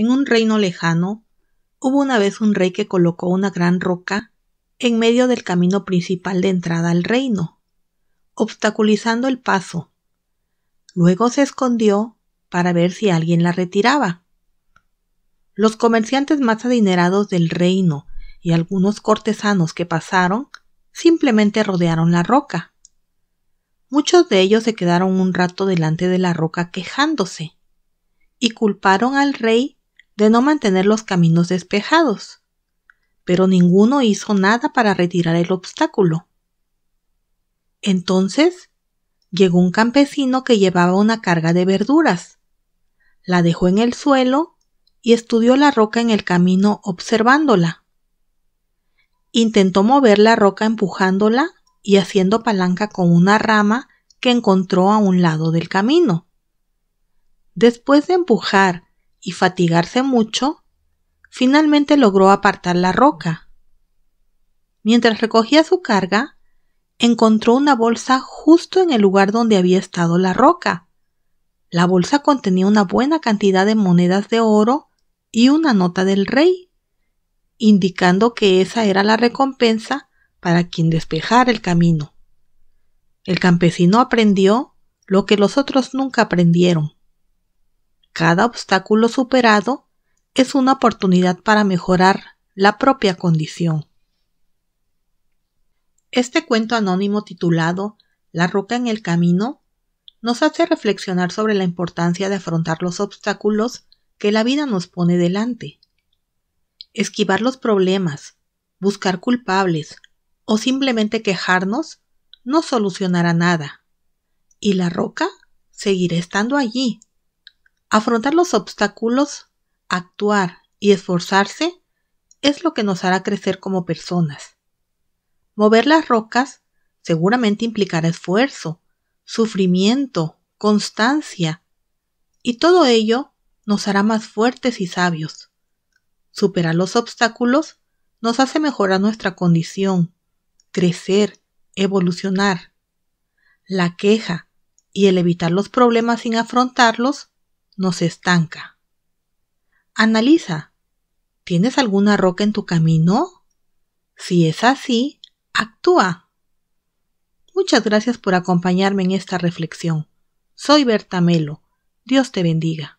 En un reino lejano, hubo una vez un rey que colocó una gran roca en medio del camino principal de entrada al reino, obstaculizando el paso. Luego se escondió para ver si alguien la retiraba. Los comerciantes más adinerados del reino y algunos cortesanos que pasaron simplemente rodearon la roca. Muchos de ellos se quedaron un rato delante de la roca quejándose y culparon al rey de no mantener los caminos despejados, pero ninguno hizo nada para retirar el obstáculo. Entonces llegó un campesino que llevaba una carga de verduras, la dejó en el suelo y estudió la roca en el camino observándola. Intentó mover la roca empujándola y haciendo palanca con una rama que encontró a un lado del camino. Después de empujar y fatigarse mucho, finalmente logró apartar la roca. Mientras recogía su carga, encontró una bolsa justo en el lugar donde había estado la roca. La bolsa contenía una buena cantidad de monedas de oro y una nota del rey, indicando que esa era la recompensa para quien despejara el camino. El campesino aprendió lo que los otros nunca aprendieron. Cada obstáculo superado es una oportunidad para mejorar la propia condición. Este cuento anónimo titulado La roca en el camino nos hace reflexionar sobre la importancia de afrontar los obstáculos que la vida nos pone delante. Esquivar los problemas, buscar culpables o simplemente quejarnos no solucionará nada. Y la roca seguirá estando allí, Afrontar los obstáculos, actuar y esforzarse es lo que nos hará crecer como personas. Mover las rocas seguramente implicará esfuerzo, sufrimiento, constancia, y todo ello nos hará más fuertes y sabios. Superar los obstáculos nos hace mejorar nuestra condición, crecer, evolucionar. La queja y el evitar los problemas sin afrontarlos nos estanca. Analiza. ¿Tienes alguna roca en tu camino? Si es así, actúa. Muchas gracias por acompañarme en esta reflexión. Soy Melo. Dios te bendiga.